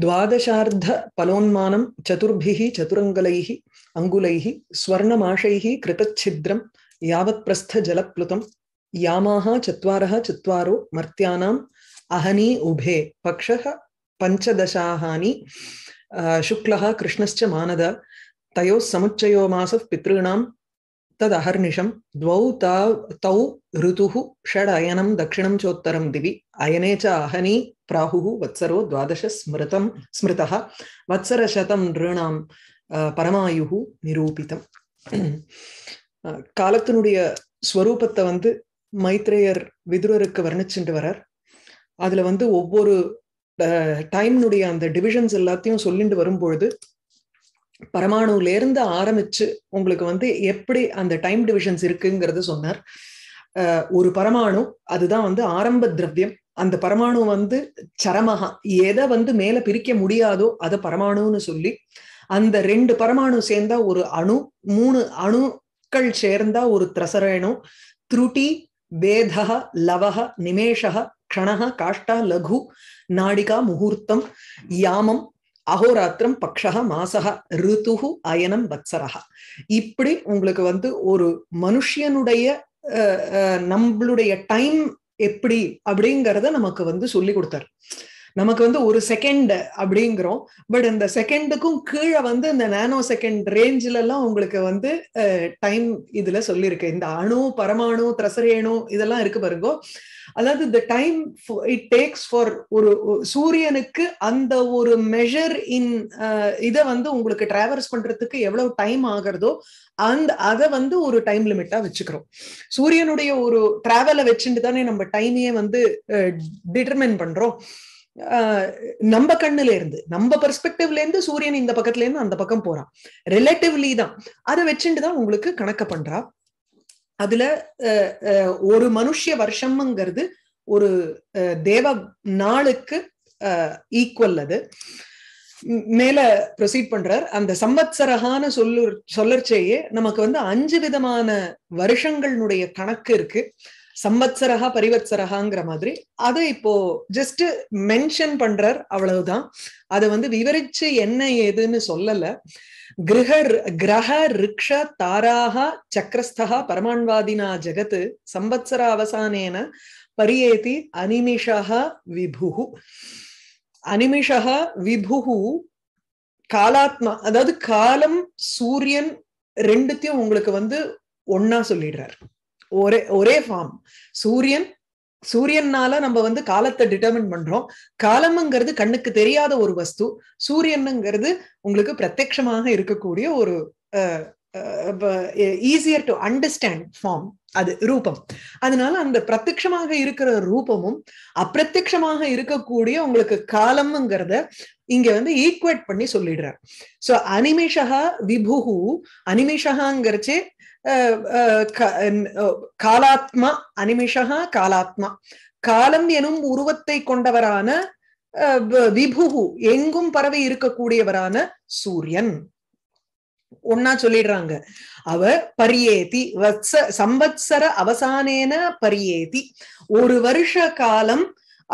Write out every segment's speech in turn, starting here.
द्वादशार्धफलोन्मानं चतुर्भिः चतुरङ्गलैः अङ्गुलैः स्वर्णमाशैः कृतच्छिद्रं यावत्प्रस्थजलप्लुतं यामाः चत्वारः चत्वारो मर्त्यानाम् अहनी उभे पक्षः पञ्चदशाहानि शुक्लः कृष्णश्च मानद तयोः समुच्चयो मासः पितॄणां தத் அஹர்நிஷம் துவௌ தாவ் தௌ ரிதுஹு ஷட் அயனம் தட்சிணம் சோத்தரம் திவி அயனே ச அஹனி பிராஹுஹு வத்சரோ துவாதச ஸ்மிருதம் ஸ்மிருதா வத்சரசதம் நிருணாம் பரமாயு நிரூபிதம் காலத்தினுடைய ஸ்வரூபத்தை வந்து மைத்ரேயர் விதுரருக்கு வர்ணிச்சுட்டு வரார் அதுல வந்து ஒவ்வொரு டைம்னுடைய அந்த டிவிஷன்ஸ் எல்லாத்தையும் சொல்லிட்டு வரும்பொழுது இருந்து ஆரம்பிச்சு உங்களுக்கு வந்து எப்படி அந்த டைம் டிவிஷன்ஸ் இருக்குங்கிறது சொன்னார் ஒரு பரமாணு அதுதான் வந்து ஆரம்ப திரவியம் அந்த பரமாணு வந்து சரமகா எதை வந்து மேல பிரிக்க முடியாதோ அதை பரமாணுன்னு சொல்லி அந்த ரெண்டு பரமாணு சேர்ந்தா ஒரு அணு மூணு அணுக்கள் சேர்ந்தா ஒரு திரசரேணு த்ருட்டி வேதக லவக நிமேஷக கணக காஷ்டா லகு நாடிகா முகூர்த்தம் யாமம் அகோராத்திரம் பக்ஷக மாசக ரித்துகு அயனம் வத்சரகா இப்படி உங்களுக்கு வந்து ஒரு மனுஷியனுடைய நம்மளுடைய டைம் எப்படி அப்படிங்கிறத நமக்கு வந்து சொல்லி கொடுத்தாரு நமக்கு வந்து ஒரு செகண்ட் அப்படிங்கிறோம் பட் இந்த செகண்டுக்கும் கீழே வந்து இந்த நானோ செகண்ட் ரேஞ்சில எல்லாம் உங்களுக்கு வந்து டைம் இதுல சொல்லியிருக்கு இந்த அணு பரமாணு திரசரேணு இதெல்லாம் இருக்கு பாருங்க அதாவது இந்த டைம் இட் டேக்ஸ் ஃபார் ஒரு சூரியனுக்கு அந்த ஒரு மெஷர் இன் இதை வந்து உங்களுக்கு டிராவல்ஸ் பண்றதுக்கு எவ்வளவு டைம் ஆகிறதோ அந்த அதை வந்து ஒரு டைம் லிமிட்டா வச்சுக்கிறோம் சூரியனுடைய ஒரு டிராவலை வச்சுட்டு தானே நம்ம டைமையே வந்து டிட்டர்மைன் பண்றோம் நம்ம கண்ணுல இருந்து நம்ம பெர்ஸ்பெக்டிவ்ல இருந்து சூரியன் இந்த பக்கத்துல இருந்து அந்த பக்கம் போறான் ரிலேட்டிவ்லி தான் அதை வச்சுட்டுதான் உங்களுக்கு கணக்க பண்றா அதுல ஒரு மனுஷ வருஷம்ங்கிறது ஒரு தேவ நாளுக்கு ஈக்குவல் அது மேல ப்ரொசீட் பண்றார் அந்த சம்பத்சரகான சொல்லு சொல்லர்ச்சேயே நமக்கு வந்து அஞ்சு விதமான வருஷங்களுடைய கணக்கு இருக்கு சம்பத்சரகா பரிவத்சரகாங்கிற மாதிரி அதை இப்போ ஜஸ்ட் மென்ஷன் பண்றார் அவ்வளவுதான் அதை வந்து விவரிச்சு என்ன ஏதுன்னு சொல்லல கிரக கிரக ரிக்ஷ தாராக சக்கரஸ்தா பரமாண்வாதினா ஜெகத்து சம்பத்சர அவசானேன பரியேதி அனிமிஷா விபுகு அனிமிஷா விபுகு காலாத்மா அதாவது காலம் சூரியன் ரெண்டுத்தையும் உங்களுக்கு வந்து ஒன்னா சொல்லிடுறார் ஒரே ஒரே ஃபார்ம் சூரியன் சூரியன்னால நம்ம வந்து காலத்தை டிட்டர்மின் பண்றோம் காலம்ங்கிறது கண்ணுக்கு தெரியாத ஒரு வஸ்து சூரியனுங்கிறது உங்களுக்கு பிரத்யட்சமாக இருக்கக்கூடிய ஒரு ஈஸியர் டு அண்டர்ஸ்டாண்ட் ஃபார்ம் அது ரூபம் அதனால அந்த பிரத்யமாக இருக்கிற ரூபமும் அப்பிரத்யமாக இருக்கக்கூடிய உங்களுக்கு காலம்ங்கிறத இங்க வந்து ஈக்குவேட் பண்ணி சொல்லிடுறார் சோ அனிமேஷகா விபுகு அனிமேஷகாங்கிறச்சே காலாத்மா அனிமிஷா காலாத்மா காலம் எனும் உருவத்தை கொண்டவரான விபுகு எங்கும் பரவி இருக்கக்கூடியவரான சூரியன் ஒன்னா சொல்லிடுறாங்க அவ பரியேதி வத்ச சம்பத்சர அவசானேன பரியேதி ஒரு வருஷ காலம்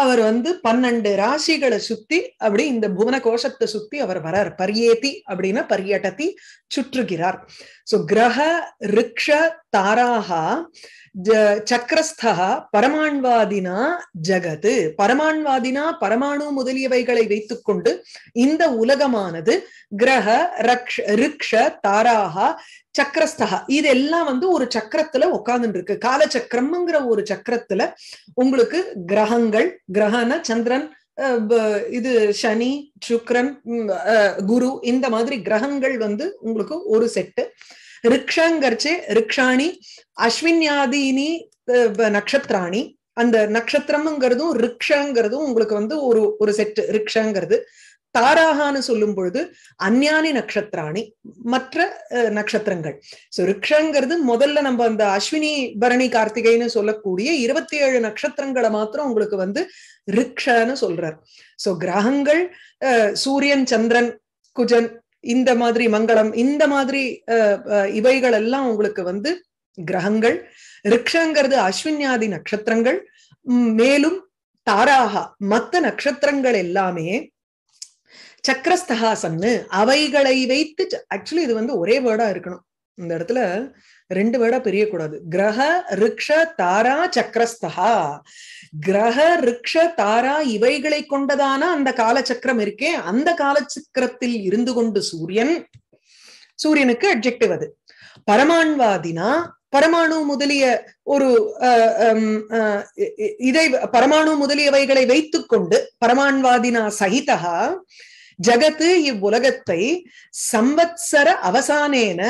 அவர் வந்து பன்னெண்டு ராசிகளை சுத்தி அப்படி இந்த புவன கோஷத்தை சுத்தி அவர் வரார் பரியேத்தி அப்படின்னா பரியட்டத்தி சுற்றுகிறார் சோ கிரக ரிக்ஷ தாராக சக்கரஸ்தா பரமாண்வாதினா ஜகத் பரமாண்வாதினா பரமாணு முதலியவைகளை வைத்துக் கொண்டு இந்த உலகமானது கிரக ரக்ஷ ரிக்ஷ தாராக சக்கரஸ்தகா இதெல்லாம் வந்து ஒரு சக்கரத்துல உட்கார்ந்துட்டு இருக்கு கால சக்கரம்ங்கிற ஒரு சக்கரத்துல உங்களுக்கு கிரகங்கள் கிரகன சந்திரன் இது சனி சுக்ரன் குரு இந்த மாதிரி கிரகங்கள் வந்து உங்களுக்கு ஒரு செட்டு ரிக்ஷாங்கர்ச்சே ரிக்ஷாணி அஸ்வின்யாதீனி நட்சத்திராணி அந்த நட்சத்திரம்ங்கிறதும் ரிக்ஷாங்கிறதும் உங்களுக்கு வந்து ஒரு ஒரு செட் ரிக்ஷாங்கிறது தாராகான்னு சொல்லும் பொழுது அந்யானி நட்சத்திராணி மற்ற நட்சத்திரங்கள் சோ ரிக்ஷங்கிறது முதல்ல நம்ம அந்த அஸ்வினி பரணி கார்த்திகைன்னு சொல்லக்கூடிய இருபத்தி ஏழு நட்சத்திரங்களை மாத்திரம் உங்களுக்கு வந்து ரிக்ஷன்னு சொல்றார் சோ கிரகங்கள் சூரியன் சந்திரன் குஜன் இந்த மாதிரி மங்களம் இந்த மாதிரி இவைகள் எல்லாம் உங்களுக்கு வந்து கிரகங்கள் ரிக்ஷங்கிறது அஸ்வின்யாதி நட்சத்திரங்கள் மேலும் தாராக மத்த நட்சத்திரங்கள் எல்லாமே சக்கரஸ்தகாசன்னு அவைகளை வைத்து ஆக்சுவலி இது வந்து ஒரே வேர்டா இருக்கணும் இந்த இடத்துல ரெண்டு வேர்டா பெரியக்கூடாது கிரக ரிக்ஷ தாரா சக்கரஸ்தா கிரக ரிக்ஷ தாரா இவைகளை கொண்டதான அந்த சக்கரம் இருக்கே அந்த சக்கரத்தில் இருந்து கொண்டு சூரியன் சூரியனுக்கு அட்ஜெக்டிவ் அது பரமான்வாதினா பரமாணு முதலிய ஒரு இதை பரமாணு முதலியவைகளை வைத்துக்கொண்டு பரமான்வாதினா சகிதா ஜகத்து இவ்வுலகத்தை சம்பத்சர அவசானேன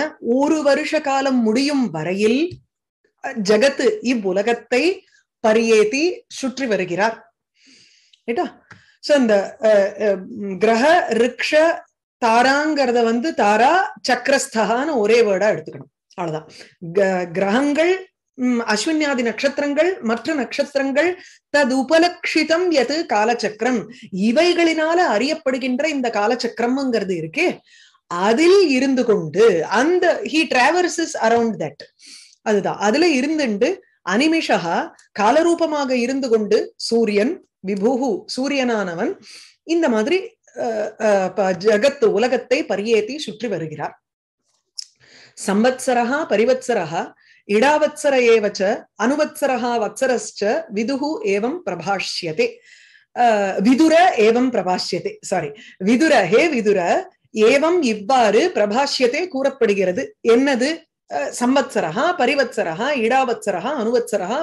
ஒரு வருஷ காலம் முடியும் வரையில் ஜகத்து இவ்வுலகத்தை பரியேத்தி சுற்றி வருகிறார் சோ இந்த கிரக ரிக்ஷ தாராங்கிறத வந்து தாரா சக்கரஸ்தகான்னு ஒரே வேர்டா எடுத்துக்கணும் அவ்வளவுதான் கிரகங்கள் அஸ்வின்யாதி நட்சத்திரங்கள் மற்ற நட்சத்திரங்கள் தது ததுபலக்ஷிதம் எது காலச்சக்கரம் இவைகளினால அறியப்படுகின்ற இந்த காலச்சக்கரம்ங்கிறது இருக்கே அதில் இருந்து கொண்டு அந்த ஹி டிராவர்சஸ் அரௌண்ட் தட் அதுதான் அதுல இருந்துண்டு அனிமிஷா காலரூபமாக இருந்து கொண்டு சூரியன் விபுகு சூரியனானவன் இந்த மாதிரி ஜகத்து உலகத்தை பரியேத்தி சுற்றி வருகிறார் சம்பத்சரகா பரிவத்சரகா இடாவத்சர ஏவச்ச அனுவத்சரஹா வத்சரஸ்ச விதுகு ஏவம் பிரபாஷ்யதே விதுர ஏவம் பிரபாஷ்யதே சாரி விதுர ஹே விதுர ஏவம் இவ்வாறு பிரபாஷ்யத்தை கூறப்படுகிறது என்னது சம்பத்சரஹா பரிவத்சரஹா இடாவத்சரஹா அனுவத்சரஹா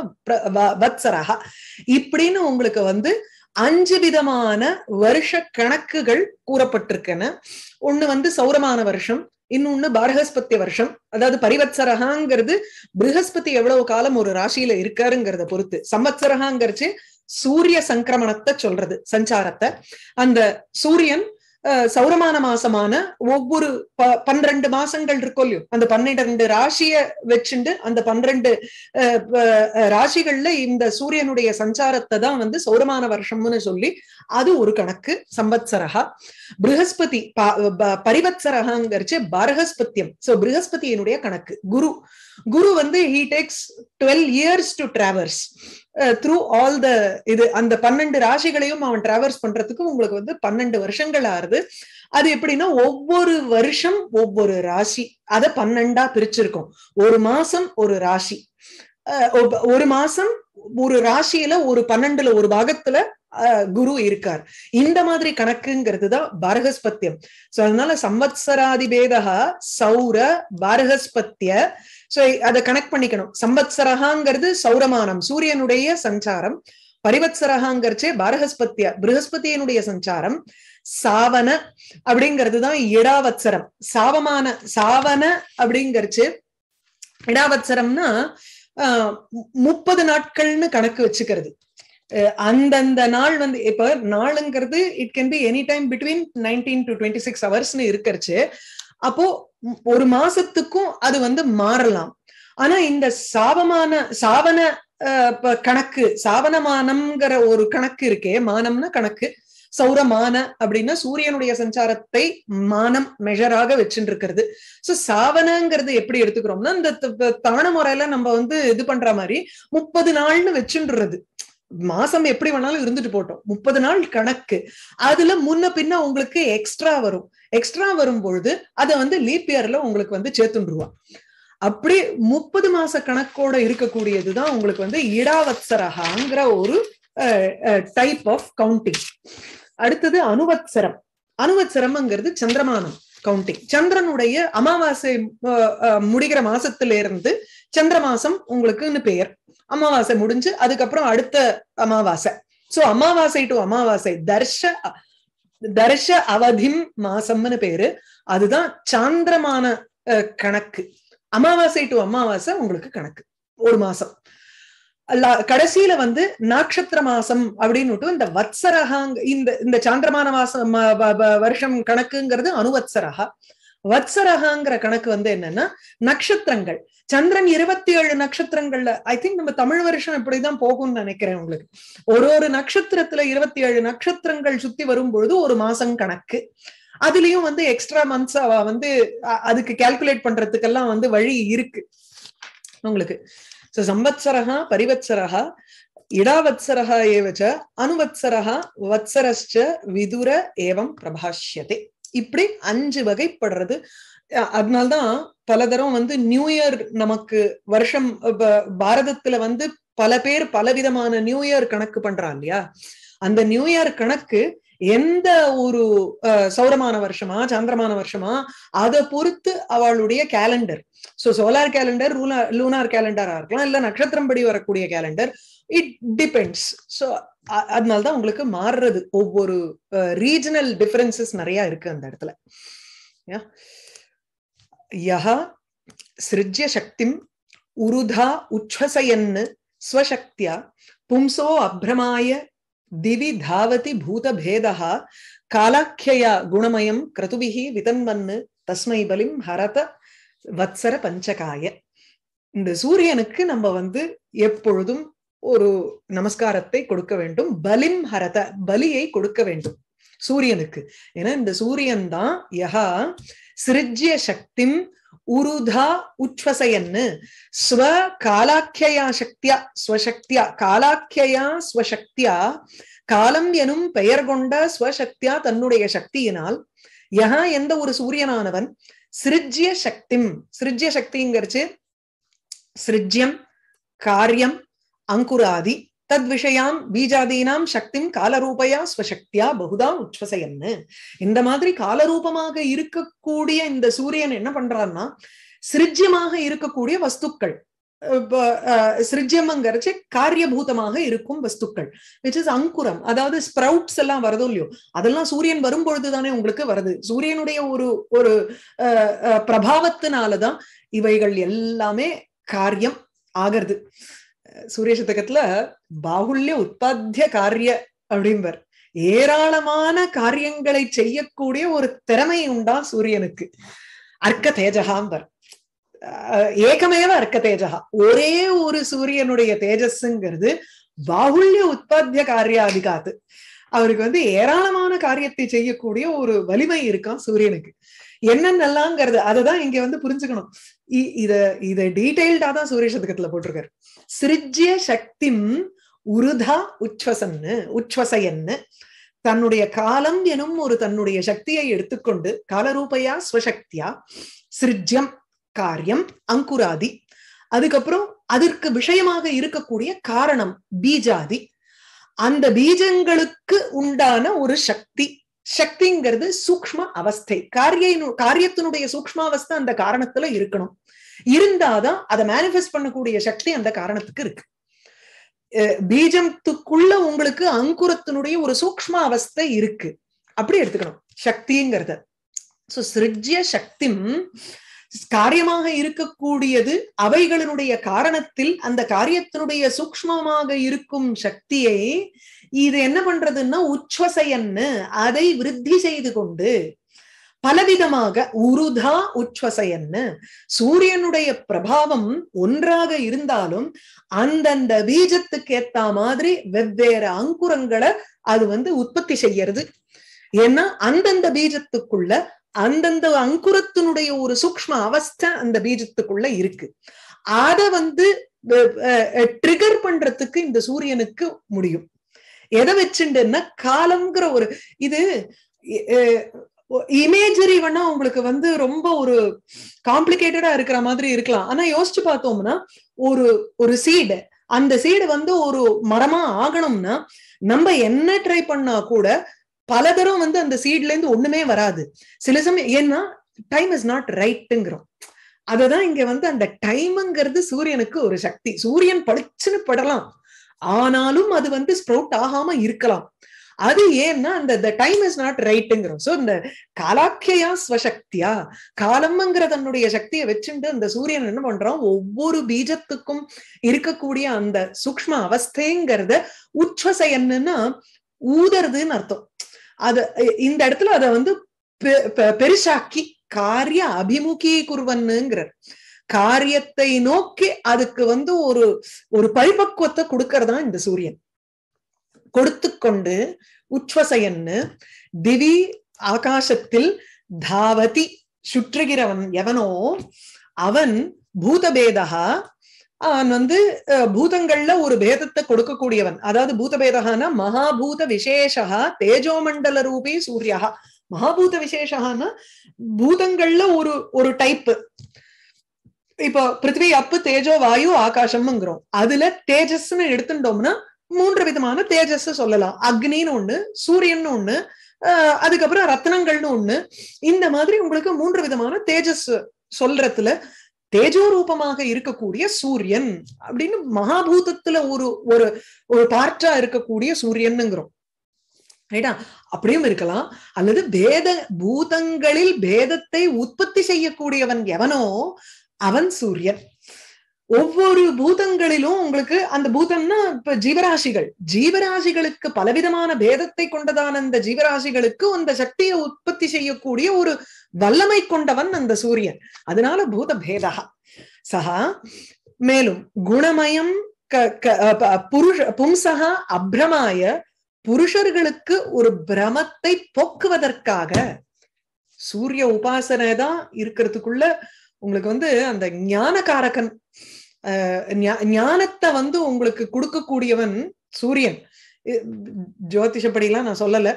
வத்சரஹா இப்படின்னு உங்களுக்கு வந்து அஞ்சு விதமான வருஷ கணக்குகள் கூறப்பட்டிருக்கன ஒண்ணு வந்து சௌரமான வருஷம் இன்னொன்னு பாரகஸ்பத்திய வருஷம் அதாவது பரிவத்சரகாங்கிறது பிருகஸ்பதி எவ்வளவு காலம் ஒரு ராசியில இருக்காருங்கிறத பொறுத்து சம்பத்சரகாங்கிறச்சு சூரிய சங்கிரமணத்தை சொல்றது சஞ்சாரத்தை அந்த சூரியன் சௌரமான மாசமான ஒவ்வொரு ப பன்னிரண்டு மாசங்கள் இருக்கோ இல்லையோ அந்த பன்னிரண்டு ராசிய வச்சுண்டு அந்த பன்னிரண்டு ராசிகள்ல இந்த சூரியனுடைய சஞ்சாரத்தை தான் வந்து சௌரமான வருஷம்னு சொல்லி அது ஒரு கணக்கு சம்பத்சரகா பிருகஸ்பதி பரிவத்சரகாங்கிறச்சு பரகஸ்பத்தியம் சோ பிருகஸ்பதியினுடைய கணக்கு குரு குரு வந்து he takes twelve years to travels through all the இது அந்த பன்னெண்டு ராசிகளையும் அவன் டிராவல்ஸ் பண்றதுக்கு உங்களுக்கு வந்து பன்னெண்டு வருஷங்கள் ஆறுது அது எப்படின்னா ஒவ்வொரு வருஷம் ஒவ்வொரு ராசி அதை பன்னெண்டா பிரிச்சிருக்கும் ஒரு மாசம் ஒரு ராசி ஒரு மாசம் ஒரு ராசியில ஒரு பன்னெண்டுல ஒரு பாகத்துல குரு இருக்கார் இந்த மாதிரி கணக்குங்கிறது தான் பாரகஸ்பத்தியம் சோ அதனால சம்பத்சராதிபேதா சௌர பாரகஸ்பத்திய சோ அதை கனெக்ட் பண்ணிக்கணும் சம்பத்சரகாங்கிறது சௌரமானம் சூரியனுடைய சஞ்சாரம் பரிவத்சரகாங்கிறச்சே பாரகஸ்பத்திய பிருகஸ்பத்தியனுடைய சஞ்சாரம் சாவன அப்படிங்கிறது தான் இடாவத்சரம் சாவமான சாவன அப்படிங்கிறச்சு இடாவத்சரம்னா ஆஹ் முப்பது நாட்கள்னு கணக்கு வச்சுக்கிறது அந்தந்த நாள் வந்து இப்ப நாளுங்கிறது it can be any time between nineteen to twenty six ஹவர்ஸ்னு இருக்கிறச்சு அப்போ ஒரு மாசத்துக்கும் அது வந்து மாறலாம் ஆனா இந்த சாபமான சாவன கணக்கு சாவனமானம்ங்கிற ஒரு கணக்கு இருக்கே மானம்னா கணக்கு சௌரமான அப்படின்னா சூரியனுடைய சஞ்சாரத்தை மானம் மெஷராக வச்சுட்டு இருக்கிறது சோ சாவனங்கிறது எப்படி எடுத்துக்கிறோம்னா இந்த தான முறையில நம்ம வந்து இது பண்ற மாதிரி முப்பது நாள்னு வச்சுன்றது மாசம் எப்படி வேணாலும் இருந்துட்டு போட்டோம் முப்பது நாள் கணக்கு அதுல முன்ன பின்ன உங்களுக்கு எக்ஸ்ட்ரா வரும் எக்ஸ்ட்ரா வரும் பொழுது அதை வந்து லீப் இயர்ல உங்களுக்கு வந்து சேர்த்துருவான் அப்படி முப்பது மாச கணக்கோட இருக்கக்கூடியதுதான் உங்களுக்கு வந்து இடாவத்சரகாங்கிற ஒரு டைப் ஆஃப் கவுண்டிங் அடுத்தது அனுவத்சரம் அனுவத்சரம்ங்கிறது சந்திரமானம் கவுண்டிங் சந்திரனுடைய அமாவாசை முடிகிற மாசத்துல இருந்து சந்திர மாசம் உங்களுக்குன்னு பெயர் அமாவாசை முடிஞ்சு அதுக்கப்புறம் அடுத்த அமாவாசை சோ அமாவாசை டு அமாவாசை தர்ஷ தர்ஷ அவதிம் மாசம்னு பேரு அதுதான் சாந்திரமான கணக்கு அமாவாசை டு அமாவாசை உங்களுக்கு கணக்கு ஒரு மாசம் கடைசியில வந்து நாட்சத்திர மாசம் அப்படின்னு இந்த வத்சரகாங்க இந்த இந்த சாந்திரமான மாசம் வருஷம் கணக்குங்கிறது அணுவத்சரகா வத்சரகாங்கிற கணக்கு வந்து என்னன்னா நட்சத்திரங்கள் சந்திரன் இருபத்தி ஏழு நட்சத்திரங்கள்ல ஐ திங்க் நம்ம தமிழ் வருஷம் இப்படிதான் போகும்னு நினைக்கிறேன் உங்களுக்கு ஒரு ஒரு நட்சத்திரத்துல இருபத்தி ஏழு நட்சத்திரங்கள் சுத்தி வரும்பொழுது ஒரு மாசம் கணக்கு அதுலயும் வந்து எக்ஸ்ட்ரா மந்த்ஸ் அவ வந்து அதுக்கு கால்குலேட் பண்றதுக்கெல்லாம் வந்து வழி இருக்கு உங்களுக்கு ஸோ சம்பத்சரகா பரிவத்சரகா இடாவத்சரகா ஏவச்ச அனுவத்சரகா வத்சரஸ்ச விதுர ஏவம் பிரபாஷ்யதே இப்படி அஞ்சு வகைப்படுறது அதனால்தான் பல தரம் வந்து நியூ இயர் நமக்கு வருஷம் பாரதத்துல வந்து பல பேர் பலவிதமான நியூ இயர் கணக்கு பண்றான் இல்லையா அந்த நியூ இயர் கணக்கு எந்த ஒரு சௌரமான வருஷமா சந்திரமான வருஷமா அதை பொறுத்து அவளுடைய calendar so solar calendar lunar கேலண்டரா இருக்கலாம் இல்ல நட்சத்திரம் படி வரக்கூடிய கேலண்டர் இட் டிபெண்ட்ஸ் சோ அதனாலதான் உங்களுக்கு மாறுறது ஒவ்வொரு ரீஜனல் டிஃபரன்சஸ் நிறைய இருக்கு அந்த இடத்துல யா சிருஜ்ய சக்திம் உருதா உச்சசயன்னு ஸ்வசக்தியா பும்சோ அப்ரமாய திவி தாவதி பூதபேதா காலாக்கியா குணமயம் கிரதுபிகி விதன்வன்னு தஸ்மை பலிம் ஹரத வத்சர பஞ்சகாய இந்த சூரியனுக்கு நம்ம வந்து எப்பொழுதும் ஒரு நமஸ்காரத்தை கொடுக்க வேண்டும் பலிம் ஹரத பலியை கொடுக்க வேண்டும் சூரியனுக்கு ஏன்னா இந்த சூரியன் தான் யஹா சிருஜ்ய சக்திம் உருதா உச்வசையன்னு ஸ்வ காலாக்கியா சக்தியா ஸ்வசக்தியா காலாக்கியா ஸ்வசக்தியா காலம் எனும் பெயர் கொண்ட ஸ்வசக்தியா தன்னுடைய சக்தியினால் யஹா எந்த ஒரு சூரியனானவன் சிருஜ்ய சக்திம் சிருஜ்ய சக்திங்கிறச்சு சிருஜ்யம் காரியம் அங்குராதி தத்விஷயாம் பீஜாதீனாம் சக்தி காலரூபையா ஸ்வசக்தியா பகுதா உச்சசையன்னு இந்த மாதிரி காலரூபமாக இருக்கக்கூடிய இந்த சூரியன் என்ன பண்றான்னா சிருஜ்யமாக இருக்கக்கூடிய வஸ்துக்கள் சிருஜ்யம்ங்கிறச்சு காரியபூதமாக இருக்கும் வஸ்துக்கள் விச் இஸ் அங்குரம் அதாவது ஸ்ப்ரவுட்ஸ் எல்லாம் வருதோ இல்லையோ அதெல்லாம் சூரியன் வரும்பொழுது தானே உங்களுக்கு வருது சூரியனுடைய ஒரு ஒரு பிரபாவத்தினாலதான் இவைகள் எல்லாமே காரியம் ஆகிறது சூரிய சத்தகத்துல பாகுல்ய உற்பத்திய காரிய அப்படின்பர் ஏராளமான காரியங்களை செய்யக்கூடிய ஒரு திறமை உண்டா சூரியனுக்கு அர்க்க தேஜகாம்பர் ஏகமேவ அர்க்க தேஜகா ஒரே ஒரு சூரியனுடைய தேஜஸ்ங்கிறது பாகுல்ய உற்பத்திய அதிகாத்து அவருக்கு வந்து ஏராளமான காரியத்தை செய்யக்கூடிய ஒரு வலிமை இருக்கான் சூரியனுக்கு என்னென்னலாங்கிறது அததான் இங்க வந்து புரிஞ்சுக்கணும் இத இத டீடைல்டா தான் சூரிய சதகத்துல போட்டிருக்காரு சிரிஜ்ய சக்தி உருதா உச்வசன்னு உச்வசையன்னு தன்னுடைய காலம் எனும் ஒரு தன்னுடைய சக்தியை எடுத்துக்கொண்டு காலரூபையா ஸ்வசக்தியா சிருஜ்யம் காரியம் அங்குராதி அதுக்கப்புறம் அதற்கு விஷயமாக இருக்கக்கூடிய காரணம் பீஜாதி அந்த பீஜங்களுக்கு உண்டான ஒரு சக்தி சக்திங்கிறது சூக்ம அவஸ்தை காரிய காரியத்தினுடைய அவஸ்தை அந்த காரணத்துல இருக்கணும் இருந்தாதான் அதை மேனிஃபெஸ்ட் பண்ணக்கூடிய சக்தி அந்த காரணத்துக்கு இருக்கு பீஜத்துக்குள்ள உங்களுக்கு அங்குரத்தினுடைய ஒரு சூக்ம அவஸ்தை இருக்கு அப்படி எடுத்துக்கணும் சக்திங்கிறத சோ சிருஜ்ய சக்தி காரியமாக இருக்கக்கூடியது அவைகளினுடைய காரணத்தில் அந்த காரியத்தினுடைய சூக்மமாக இருக்கும் சக்தியை இது என்ன பண்றதுன்னா உச்வசையன்னு அதை விருத்தி செய்து கொண்டு பலவிதமாக உருதா உச்சுவசையன்னு சூரியனுடைய பிரபாவம் ஒன்றாக இருந்தாலும் அந்தந்த பீஜத்துக்கு ஏத்த மாதிரி வெவ்வேறு அங்குரங்களை அது வந்து உற்பத்தி செய்யறது ஏன்னா அந்தந்த பீஜத்துக்குள்ள அந்தந்த அங்குரத்தினுடைய ஒரு சூக்ம அவஸ்தை அந்த பீஜத்துக்குள்ள இருக்கு அத வந்து ட்ரிகர் பண்றதுக்கு இந்த சூரியனுக்கு முடியும் எதை வச்சுண்டுன்னா காலம்ங்கிற ஒரு இது இமேஜரி வேணா உங்களுக்கு வந்து ரொம்ப ஒரு காம்ப்ளிகேட்டடா இருக்கிற மாதிரி இருக்கலாம் ஆனா யோசிச்சு பார்த்தோம்னா ஒரு ஒரு சீடு அந்த சீடு வந்து ஒரு மரமா ஆகணும்னா நம்ம என்ன ட்ரை பண்ணா கூட பல தரம் வந்து அந்த சீட்ல இருந்து ஒண்ணுமே வராது சில சமயம் ஏன்னா டைம் இஸ் நாட் ரைட்டுங்கிறோம் அததான் இங்க வந்து அந்த டைம்ங்கிறது சூரியனுக்கு ஒரு சக்தி சூரியன் படிச்சுன்னு படலாம் ஆனாலும் அது வந்து ஸ்ப்ரௌட் ஆகாம இருக்கலாம் அது ஏன்னா அந்த த டைம் இஸ் நாட் ரைட்டுங்கிறோம் சோ இந்த காலாக்கியா ஸ்வசக்தியா காலம்ங்கிற தன்னுடைய சக்தியை வச்சுட்டு அந்த சூரியன் என்ன பண்றான் ஒவ்வொரு பீஜத்துக்கும் இருக்கக்கூடிய அந்த சூக்ம அவஸ்தைங்கிறத உச்சசயன்னு ஊதறதுன்னு அர்த்தம் அது இந்த இடத்துல அதை வந்து பெருசாக்கி காரிய அபிமுகீ குருவன்னுங்கிறார் காரியத்தை நோக்கி அதுக்கு வந்து ஒரு ஒரு பரிபக்குவத்தை கொடுக்கறதா இந்த சூரியன் கொடுத்து கொண்டு உச்வசையன்னு திவி ஆகாசத்தில் தாவதி சுற்றுகிறவன் எவனோ அவன் பூதபேதகா அவன் வந்து பூதங்கள்ல ஒரு பேதத்தை கொடுக்கக்கூடியவன் அதாவது பூதபேதகானா மகாபூத விசேஷா தேஜோமண்டல ரூபி சூரியா மகாபூத விசேஷகான பூதங்கள்ல ஒரு ஒரு டைப் இப்போ பிருத்திவி அப்பு தேஜோ வாயு ஆகாஷம்ங்கிறோம் அதுல தேஜஸ்ன்னு எடுத்துட்டோம்னா மூன்று விதமான தேஜஸ் சொல்லலாம் அக்னின்னு ஒண்ணு சூரியன் ஒண்ணு அதுக்கப்புறம் ரத்னங்கள்னு ஒண்ணு இந்த மாதிரி உங்களுக்கு மூன்று விதமான தேஜஸ் சொல்றதுல தேஜோ ரூபமாக இருக்கக்கூடிய சூரியன் அப்படின்னு மகாபூதத்துல ஒரு ஒரு ஒரு பார்ட்டா இருக்கக்கூடிய சூரியன்ங்கிறோம் ரைட்டா அப்படியும் இருக்கலாம் அல்லது பேத பூதங்களில் பேதத்தை உற்பத்தி செய்யக்கூடியவன் எவனோ அவன் சூரியன் ஒவ்வொரு பூதங்களிலும் உங்களுக்கு அந்த பூதம்னா இப்ப ஜீவராசிகள் ஜீவராசிகளுக்கு பலவிதமான பேதத்தை கொண்டதான அந்த ஜீவராசிகளுக்கு அந்த சக்தியை உற்பத்தி செய்யக்கூடிய ஒரு வல்லமை கொண்டவன் அந்த சூரியன் அதனால பூத பேதா சஹா மேலும் குணமயம் புருஷ பும்சகா அப்ரமாய புருஷர்களுக்கு ஒரு பிரமத்தை போக்குவதற்காக சூரிய உபாசனை தான் இருக்கிறதுக்குள்ள உங்களுக்கு வந்து அந்த ஞானகாரகன் ஞானத்தை வந்து உங்களுக்கு கொடுக்கக்கூடியவன் சூரியன் ஜோதிஷப்படிலாம் நான் சொல்லல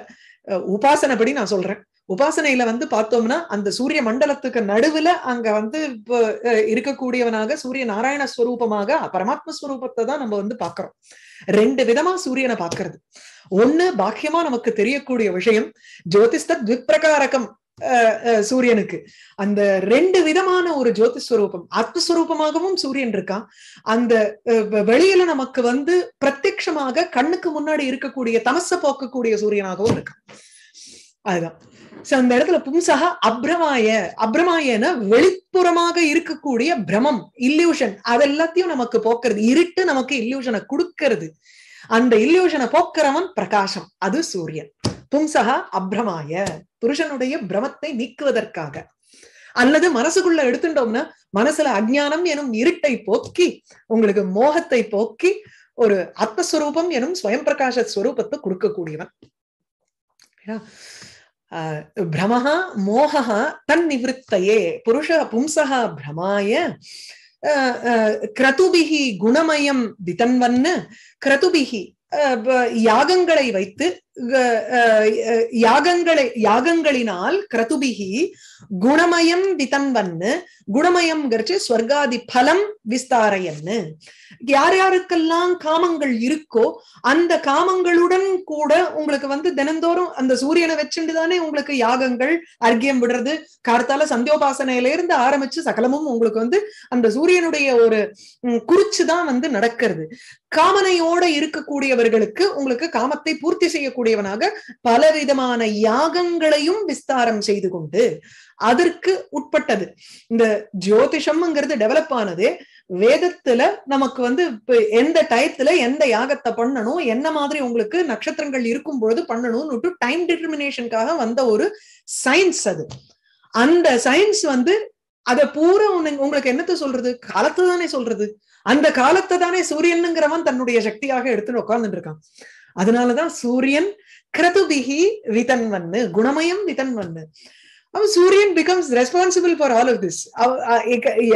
உபாசனைப்படி நான் சொல்றேன் உபாசனையில வந்து பார்த்தோம்னா அந்த சூரிய மண்டலத்துக்கு நடுவுல அங்க வந்து இருக்கக்கூடியவனாக சூரிய நாராயண ஸ்வரூபமாக பரமாத்ம ஸ்வரூபத்தை தான் நம்ம வந்து பாக்குறோம் ரெண்டு விதமா சூரியனை பாக்குறது ஒண்ணு பாக்கியமா நமக்கு தெரியக்கூடிய விஷயம் ஜோதிஷ்த த்விப்பிரகாரகம் சூரியனுக்கு அந்த ரெண்டு விதமான ஒரு ஜோதி ஸ்வரூபம் ஆத்மஸ்வரூபமாகவும் சூரியன் இருக்கான் அந்த வெளியில நமக்கு வந்து பிரத்யட்சமாக கண்ணுக்கு முன்னாடி இருக்கக்கூடிய தமச போக்கக்கூடிய சூரியனாகவும் இருக்கான் அதுதான் சோ அந்த இடத்துல பும்சக அப்ரமாய அப்ரமாயன வெளிப்புறமாக இருக்கக்கூடிய பிரமம் இல்யூஷன் அது எல்லாத்தையும் நமக்கு போக்குறது இருட்டு நமக்கு இல்யூஷனை கொடுக்கறது அந்த இல்யூஷனை போக்குறவன் பிரகாசம் அது சூரியன் பும்சகா அப்ரமாய புருஷனுடைய பிரமத்தை நீக்குவதற்காக அல்லது மனசுக்குள்ள எடுத்துட்டோம்னா மனசுல அஜ்ஞானம் எனும் இருட்டை போக்கி உங்களுக்கு மோகத்தை போக்கி ஒரு ஆத்மஸ்வரூபம் எனும் ஸ்வயம் பிரகாச ஸ்வரூபத்தை கொடுக்கக்கூடியவன் பிரமஹா மோகா தன் நிவத்தையே புருஷ பும்சகா பிரமாய கிரதுபிகி குணமயம் விதன்வன்னு கிரதுபிகி யாகங்களை வைத்து யாகங்களை யாகங்களினால் கிரதுபிகி குணமயம் விதம்பன்னு குணமயம் ஸ்வர்காதி பலம் விஸ்தாரையன்னு யார் யாருக்கெல்லாம் காமங்கள் இருக்கோ அந்த காமங்களுடன் கூட உங்களுக்கு வந்து தினந்தோறும் அந்த சூரியனை வச்சுட்டு தானே உங்களுக்கு யாகங்கள் அர்க்கியம் விடுறது கார்த்தால சந்தியோபாசனையில இருந்து ஆரம்பிச்சு சகலமும் உங்களுக்கு வந்து அந்த சூரியனுடைய ஒரு குறிச்சுதான் வந்து நடக்கிறது காமனையோட இருக்கக்கூடியவர்களுக்கு உங்களுக்கு காமத்தை பூர்த்தி செய்யக்கூடிய இருக்கக்கூடியவனாக பலவிதமான யாகங்களையும் விஸ்தாரம் செய்து கொண்டு அதற்கு உட்பட்டது இந்த ஜோதிஷம்ங்கிறது டெவலப் ஆனது வேதத்துல நமக்கு வந்து எந்த டயத்துல எந்த யாகத்தை பண்ணணும் என்ன மாதிரி உங்களுக்கு நட்சத்திரங்கள் இருக்கும் பொழுது பண்ணணும்னு டைம் டிட்டர்மினேஷனுக்காக வந்த ஒரு சயின்ஸ் அது அந்த சயின்ஸ் வந்து அதை பூரா உங்களுக்கு என்னத்த சொல்றது காலத்தை தானே சொல்றது அந்த காலத்தை தானே சூரியனுங்கிறவன் தன்னுடைய சக்தியாக எடுத்துன்னு உட்கார்ந்துட்டு இருக்கான் அதனாலதான் சூரியன் கிரதுபிகி விதன் வந்து குணமயம் விதன் வந்து அவன் சூரியன் becomes responsible for all of this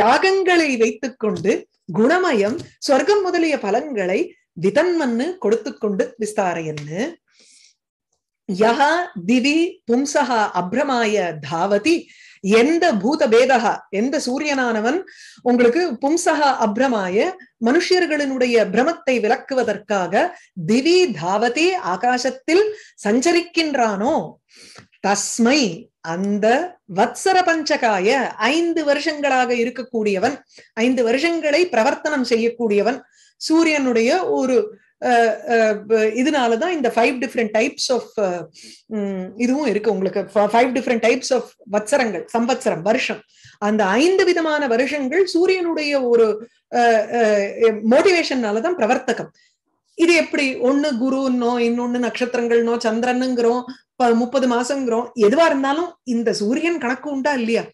யாகங்களை வைத்துக்கொண்டு குணமயம் சொர்க்கம் முதலிய பலன்களை விதன்மன்னு கொடுத்து கொண்டு விஸ்தாரையன்னு யஹ திவி பும்சஹா அப்ரமாய தாவதி எந்த பூத பேதகா எந்த சூரியனானவன் உங்களுக்கு பும்சக அப்ரமாய மனுஷியர்களினுடைய பிரமத்தை விளக்குவதற்காக திவி தாவதி ஆகாசத்தில் சஞ்சரிக்கின்றானோ தஸ்மை அந்த வத்சர பஞ்சகாய ஐந்து வருஷங்களாக இருக்கக்கூடியவன் ஐந்து வருஷங்களை பிரவர்த்தனம் செய்யக்கூடியவன் சூரியனுடைய ஒரு இதனால தான் இந்த ஃபைவ் டிஃப்ரெண்ட் டைப்ஸ் ஆஃப் இதுவும் இருக்கு உங்களுக்கு ஃபைவ் டிஃப்ரெண்ட் டைப்ஸ் ஆஃப் வத்சரங்கள் சம்பத்சரம் வருஷம் அந்த ஐந்து விதமான வருஷங்கள் சூரியனுடைய ஒரு மோட்டிவேஷன்னால தான் பிரவர்த்தகம் இது எப்படி ஒன்னு குருன்னோ இன்னொன்னு நட்சத்திரங்கள்னோ சந்திரனுங்கிறோம் முப்பது மாசங்கிறோம் எதுவா இருந்தாலும் இந்த சூரியன் கணக்கு உண்டா இல்லையா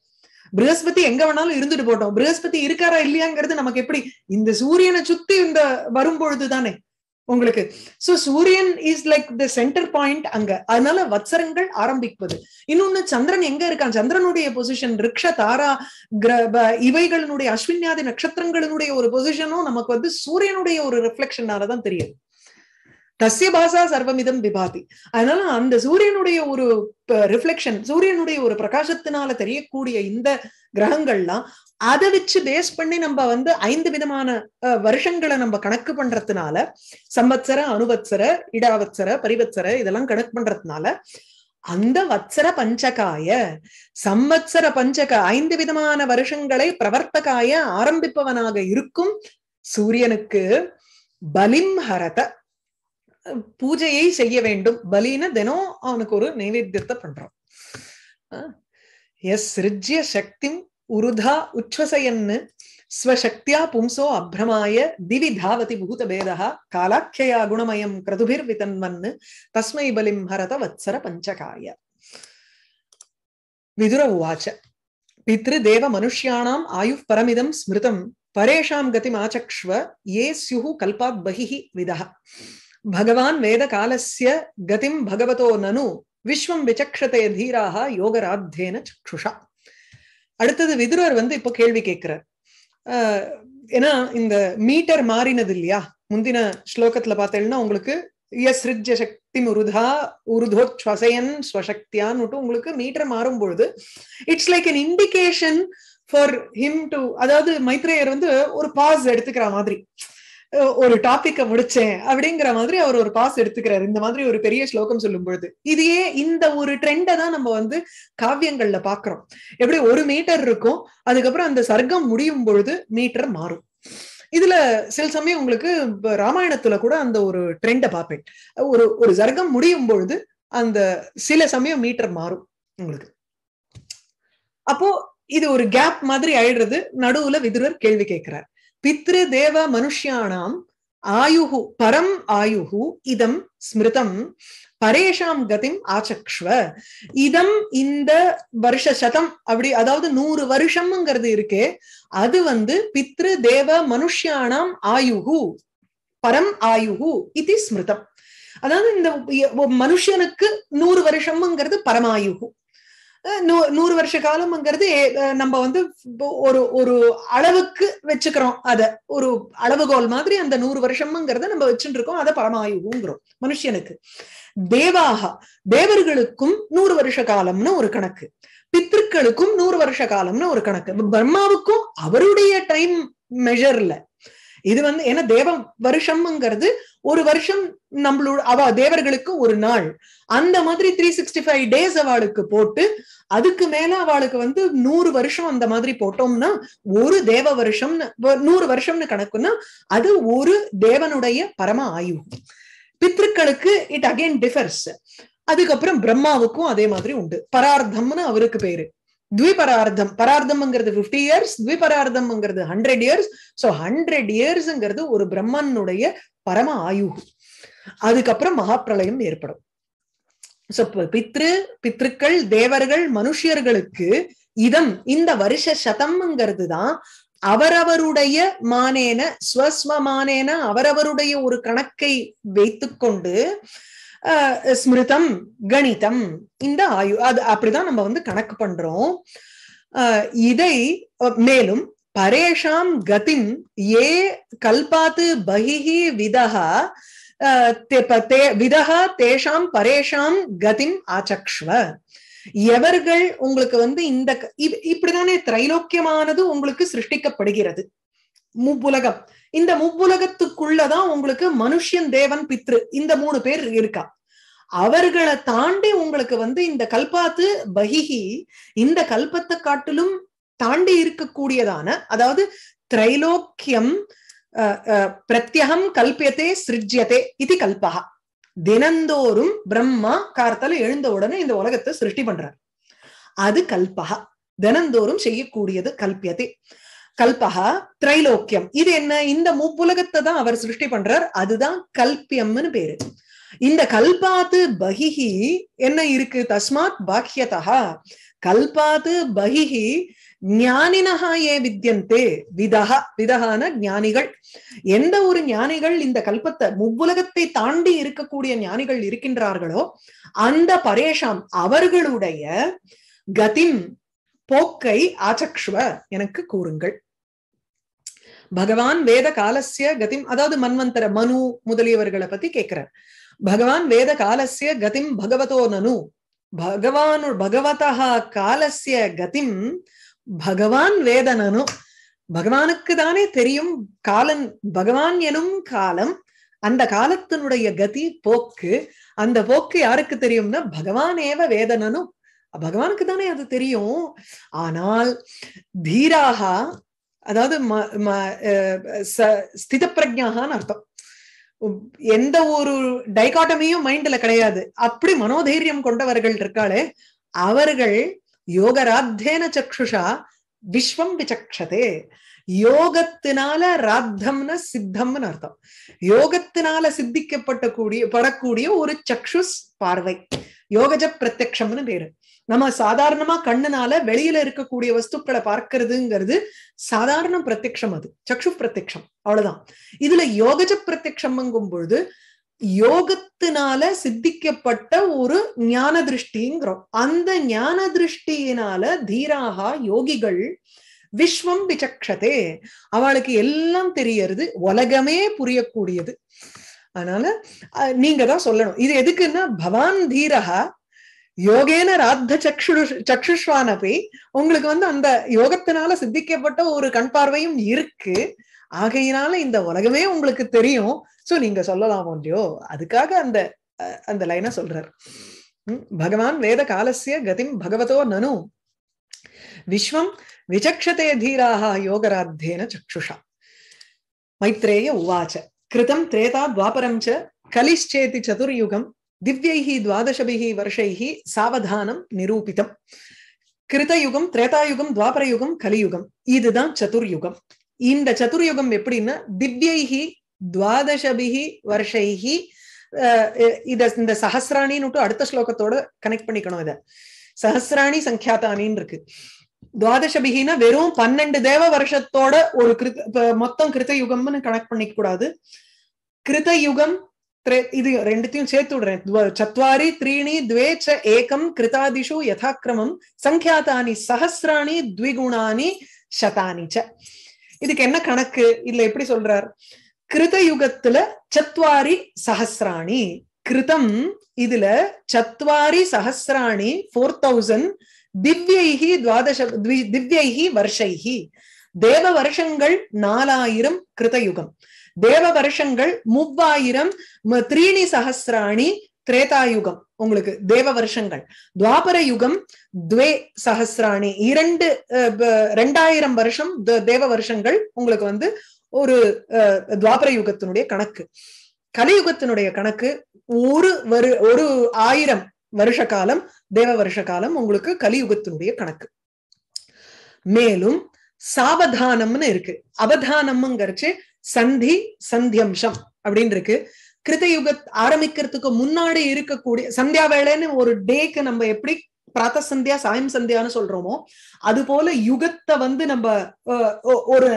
பிருகஸ்பதி எங்க வேணாலும் இருந்துட்டு போட்டோம் பிருகஸ்பதி இருக்காரா இல்லையாங்கிறது நமக்கு எப்படி இந்த சூரியனை சுத்தி இந்த வரும் தானே உங்களுக்கு சோ சூரியன் is like the centre point அங்க அதனால வத்சரங்கள் ஆரம்பிப்பது இன்னொன்னு சந்திரன் எங்க இருக்கான் சந்திரனுடைய பொசிஷன் ரிக்ஷ தாரா கிரப இவைகளினுடைய அஸ்வின்யாதி நட்சத்திரங்களினுடைய ஒரு பொசிஷனும் நமக்கு வந்து சூரியனுடைய ஒரு ரிஃப்ளெக்ஷனாலதான் தெரியுது தசிய பாசா சர்வமிதம் விபாதி அதனால அந்த சூரியனுடைய ஒரு ரிஃப்ளெக்ஷன் சூரியனுடைய ஒரு பிரகாசத்தினால தெரியக்கூடிய இந்த கிரகங்கள்லாம் அதை வச்சு பேஸ் பண்ணி நம்ம வந்து ஐந்து விதமான வருஷங்களை நம்ம கணக்கு பண்றதுனால சம்பத்சர அணுவத்சர இடாவத்சர பரிவத்சர இதெல்லாம் கணக்கு பண்றதுனால அந்த வத்சர பஞ்சகாய சம்பத்சர பஞ்சக ஐந்து விதமான வருஷங்களை பிரவர்த்தகாய ஆரம்பிப்பவனாக இருக்கும் சூரியனுக்கு பலிம் ஹரத பூஜையை செய்ய வேண்டும் பலின தினம் அவனுக்கு ஒரு நைவேத்தியத்தை பண்றான் எஸ் சிருஜ்ய சக்தி உருதா உச்சசையன்னு ஸ்வசக்தியா பும்சோ அப்ரமாய திவி தாவதி பூத பேதா காலாக்கியா குணமயம் கிரதுபிர் விதன்வன்னு தஸ்மை பலிம் ஹரத வத்சர பஞ்சகாய விதுர உவாச்ச பித்ரு தேவ மனுஷ்யாணாம் ஆயு பரமிதம் ஸ்மிருதம் பரேஷாம் கதிமாச்சக்ஷ்வ ஏ ஸ்யுஹு கல்பாத் பகிஹி விதா பகவான் வேத காலசிய கதிம் பகவதோ நனு விஸ்வம் விசக்ஷதே தீராக யோகராத்தேன சுஷா அடுத்தது விதுரர் வந்து இப்போ கேள்வி கேட்கிறார் ஏன்னா இந்த மீட்டர் மாறினது இல்லையா முந்தின ஸ்லோகத்துல பார்த்தேன்னா உங்களுக்கு யசிருஜ சக்தி உருதா உருதோச்சுவசையன் ஸ்வசக்தியான்னு உங்களுக்கு மீட்டர் மாறும் பொழுது it's like an indication for him to அதாவது மைத்ரேயர் வந்து ஒரு பாஸ் எடுத்துக்கிற மாதிரி ஒரு டாபிக்க முடிச்சேன் அப்படிங்கிற மாதிரி அவர் ஒரு பாஸ் எடுத்துக்கிறாரு இந்த மாதிரி ஒரு பெரிய ஸ்லோகம் சொல்லும் பொழுது இதையே இந்த ஒரு ட்ரெண்டை தான் நம்ம வந்து காவியங்கள்ல பாக்குறோம் எப்படி ஒரு மீட்டர் இருக்கும் அதுக்கப்புறம் அந்த சர்க்கம் முடியும் பொழுது மீட்டர் மாறும் இதுல சில சமயம் உங்களுக்கு ராமாயணத்துல கூட அந்த ஒரு ட்ரெண்டை பார்ப்பேன் ஒரு ஒரு சர்க்கம் முடியும் பொழுது அந்த சில சமயம் மீட்டர் மாறும் உங்களுக்கு அப்போ இது ஒரு கேப் மாதிரி ஆயிடுறது நடுவுல விதுரர் கேள்வி கேட்கிறார் பித்ரு தேவ மனுஷியானாம் ஆயு பரம் ஆயுகு இதம் ஸ்மிருதம் பரேஷாம் கதிம் ஆச்சக்ஷ்வ இதம் இந்த வருஷ சதம் அப்படி அதாவது நூறு வருஷம்ங்கிறது இருக்கே அது வந்து பித்ரு தேவ மனுஷியானாம் ஆயு பரம் ஆயுகு இது ஸ்மிருதம் அதாவது இந்த மனுஷனுக்கு நூறு வருஷம்ங்கிறது பரமாயுகு நூறு வருஷ காலம்ங்கிறது நம்ம வந்து ஒரு ஒரு அளவுக்கு வச்சுக்கிறோம் அத ஒரு அளவுகோல் மாதிரி அந்த நூறு வருஷம்ங்கிறத நம்ம வச்சுட்டு இருக்கோம் அதை பரமாயுங்கிறோம் மனுஷனுக்கு தேவாகா தேவர்களுக்கும் நூறு வருஷ காலம்னு ஒரு கணக்கு பித்திருக்களுக்கும் நூறு வருஷ காலம்னு ஒரு கணக்கு பிரம்மாவுக்கும் அவருடைய டைம் மெஷர்ல இது வந்து ஏன்னா தேவ வருஷம்ங்கிறது ஒரு வருஷம் நம்மளோட அவ தேவர்களுக்கு ஒரு நாள் அந்த மாதிரி த்ரீ சிக்ஸ்டி ஃபைவ் டேஸ் அவளுக்கு போட்டு அதுக்கு மேல அவளுக்கு வந்து நூறு வருஷம் அந்த மாதிரி போட்டோம்னா ஒரு தேவ வருஷம்னு நூறு வருஷம்னு கணக்குன்னா அது ஒரு தேவனுடைய பரம ஆயு பித்ருக்களுக்கு இட் அகெயின் டிஃபர்ஸ் அதுக்கப்புறம் பிரம்மாவுக்கும் அதே மாதிரி உண்டு பரார்த்தம்னு அவருக்கு பேரு த்விபரார்த்தம் பரார்த்தம்ங்கிறது பிப்டி இயர்ஸ் த்விபரார்த்தம்ங்கிறது ஹண்ட்ரட் இயர்ஸ் ஸோ ஹண்ட்ரட் இயர்ஸ்ங்கிறது ஒரு பிரம்மனுடைய பரம ஆயு அதுக்கப்புறம் மகாப்பிரளயம் ஏற்படும் பித்ரு பித்ருக்கள் தேவர்கள் மனுஷியர்களுக்கு இதம் இந்த வருஷ சதம்ங்கிறது தான் அவரவருடைய மானேன ஸ்வஸ்வமானேன அவரவருடைய ஒரு கணக்கை வைத்துக்கொண்டு ஸ்மிருதம் கணிதம் இந்த ஆயு அது அப்படிதான் நம்ம வந்து கணக்கு பண்றோம் இதை மேலும் பரேஷாம் கதிம் ஏ கல்பாத்து பகிஹி விதகா விதகா தேஷாம் பரேஷாம் கதிம் ஆச்சக்ஷ்வ எவர்கள் உங்களுக்கு வந்து இந்த இப்படிதானே திரைலோக்கியமானது உங்களுக்கு சிருஷ்டிக்கப்படுகிறது மூப்புலகம் இந்த முப்புலகத்துக்குள்ளதான் உங்களுக்கு மனுஷன் தேவன் பித்ரு இந்த மூணு பேர் இருக்கா அவர்களை தாண்டி உங்களுக்கு வந்து இந்த கல்பாத்து பகிஹி இந்த கல்பத்தை காட்டிலும் தாண்டி இருக்கக்கூடியதான அதாவது திரைலோக்கியம் பிரத்யகம் கல்பியத்தே சிருஜ்யத்தை இது கல்பகா தினந்தோறும் பிரம்மா காரத்தால எழுந்த உடனே இந்த உலகத்தை சிருஷ்டி பண்றார் அது கல்பகா தினந்தோறும் செய்யக்கூடியது கல்பியத்தை கல்பகா திரைலோக்கியம் இது என்ன இந்த மூப்புலகத்தை தான் அவர் சிருஷ்டி பண்றார் அதுதான் கல்பியம்னு பேரு இந்த கல்பாத்து பகிஹி என்ன இருக்கு தஸ்மாத் பாக்கியதா கல்பாத்து பகிஹி ஞானினஹா ஏ வித்தியந்தே விதஹா விதகான ஞானிகள் எந்த ஒரு ஞானிகள் இந்த கல்பத்தை முவ்வுலகத்தை தாண்டி இருக்கக்கூடிய ஞானிகள் இருக்கின்றார்களோ அந்த பரேஷாம் அவர்களுடைய கதின் போக்கை ஆச்சக்ஷுவ எனக்கு கூறுங்கள் பகவான் வேத காலசிய கதிம் அதாவது மன்வந்தர மனு முதலியவர்களை பத்தி கேட்கிறார் பகவான் வேத காலசிய கதிம் பகவதோ நனு பகவானு பகவதா காலசிய கதிம் பகவான் வேத நனு பகவானுக்கு தானே தெரியும் காலன் பகவான் எனும் காலம் அந்த காலத்தினுடைய கதி போக்கு அந்த போக்கு யாருக்கு தெரியும்னா பகவான் ஏவ வேதனனும் பகவானுக்கு தானே அது தெரியும் ஆனால் தீராகா அதாவது ஸ்தித பிரஜாகான்னு அர்த்தம் எந்த ஒரு டைகாட்டமியும் மைண்ட்ல கிடையாது அப்படி மனோதைரியம் கொண்டவர்கள் இருக்காளே அவர்கள் யோகராத்தேன சக்ஷுஷா விஸ்வம் விசக்ஷதே யோகத்தினால ராத்தம்னு சித்தம்னு அர்த்தம் யோகத்தினால சித்திக்கப்பட்ட கூடிய படக்கூடிய ஒரு சக்ஷுஸ் பார்வை யோகஜ பிரத்யம்னு பேரு நம்ம சாதாரணமா கண்ணனால வெளியில இருக்கக்கூடிய வஸ்துக்களை பார்க்கறதுங்கிறது சாதாரண பிரத்யம் அது சக்ஷு பிரத்யம் அவ்வளவுதான் இதுல யோகஜ பிரத்யம்ங்கும் பொழுது யோகத்தினால சித்திக்கப்பட்ட ஒரு ஞான திருஷ்டிங்கிறோம் அந்த ஞான திருஷ்டியினால தீராகா யோகிகள் விஸ்வம் விசக்ஷதே அவளுக்கு எல்லாம் தெரியறது உலகமே புரியக்கூடியது அதனால நீங்க தான் சொல்லணும் இது எதுக்குன்னா பவான் தீரகா யோகேன ராத்த சக்ஷு சக்ஷுஷ்வானபி உங்களுக்கு வந்து அந்த யோகத்தினால சித்திக்கப்பட்ட ஒரு கண் பார்வையும் இருக்கு ஆகையினால இந்த உலகமே உங்களுக்கு தெரியும் சோ நீங்க சொல்லலாம் ஒன்றியோ அதுக்காக அந்த அந்த லைனை சொல்றார் பகவான் வேத காலசிய கதிம் பகவதோ நனு விஸ்வம் விசக்ஷதே தீராக யோகராத்தேன சக்ஷுஷா மைத்ரேய உவாச்ச கிருதம் திரேதா துவாபரம் ச கலிஷ்சேதி சதுர்யுகம் திவ்யைஹி துவாதசபிகி வருஷைஹி சாவதானம் நிரூபிதம் கிருதயுகம் திரேதாயுகம் துவாபரயுகம் கலியுகம் இதுதான் சதுர்யுகம் இந்த சதுர்யுகம் எப்படின்னா திவ்யைஹி துவாதசபிகி வருஷைஹி இத இந்த சஹசிராணின்னு அடுத்த ஸ்லோகத்தோட கனெக்ட் பண்ணிக்கணும் இத சஹசிராணி சங்கியாதானின்னு இருக்கு துவாதசபிகினா வெறும் பன்னெண்டு தேவ வருஷத்தோட ஒரு கிருத் மொத்தம் கிருத்த யுகம்னு கனெக்ட் பண்ணிக்க கூடாது கிருத யுகம் இது ரெண்டுத்தையும் சேர்த்து விடுறேன் சத்வாரி த்ரீணி துவே ச ஏகம் கிருதாதிஷு யதாக்கிரமம் சங்கியாத்தானி சஹசிராணி த்விகுணானி சதானி ச இதுக்கு என்ன கணக்கு இதுல எப்படி சொல்றார் கிருத யுகத்துல சத்வாரி சஹசிராணி கிருதம் இதுல சத்வாரி சஹசிராணி ஃபோர் தௌசண்ட் திவ்யைஹி துவாதச திவ்யைஹி வருஷைஹி தேவ வருஷங்கள் நாலாயிரம் கிருத யுகம் தேவ வருஷங்கள் மூவாயிரம் த்ரீணி சஹசிராணி திரேதாயுகம் உங்களுக்கு தேவ வருஷங்கள் துவாபர யுகம் துவே சஹசிராணி இரண்டு ரெண்டாயிரம் வருஷம் தேவ வருஷங்கள் உங்களுக்கு வந்து ஒரு துவாபர யுகத்தினுடைய கணக்கு கலியுகத்தினுடைய கணக்கு ஒரு வரு ஒரு ஆயிரம் வருஷ காலம் தேவ வருஷ காலம் உங்களுக்கு கலியுகத்தினுடைய கணக்கு மேலும் சாவதானம்னு இருக்கு அவதானம்ங்கிறச்சு சந்தி சந்தியம்சம் அப்படின்னு இருக்கு கிருதயுக ஆரம்பிக்கிறதுக்கு முன்னாடி இருக்கக்கூடிய சந்தியா வேலைன்னு ஒரு டேக்கு நம்ம எப்படி பிராத்த சந்தியா சாயம் சந்தியான்னு சொல்றோமோ அது போல யுகத்தை வந்து நம்ம ஒரு